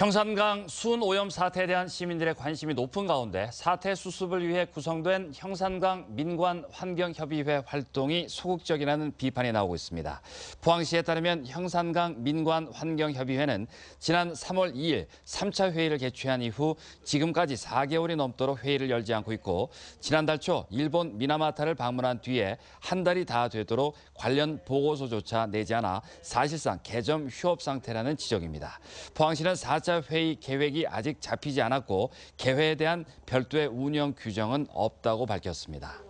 형산강 순오염 사태에 대한 시민들의 관심이 높은 가운데 사태 수습을 위해 구성된 형산강 민관 환경협의회 활동이 소극적이라는 비판이 나오고 있습니다. 포항시에 따르면 형산강 민관 환경협의회는 지난 3월 2일 3차 회의를 개최한 이후 지금까지 4개월이 넘도록 회의를 열지 않고 있고 지난달 초 일본 미나마타를 방문한 뒤에 한 달이 다 되도록 관련 보고서조차 내지 않아 사실상 개점 휴업 상태라는 지적입니다. 포항시는 4차 4차 회의 계획이 아직 잡히지 않았고 개회에 대한 별도의 운영 규정은 없다고 밝혔습니다.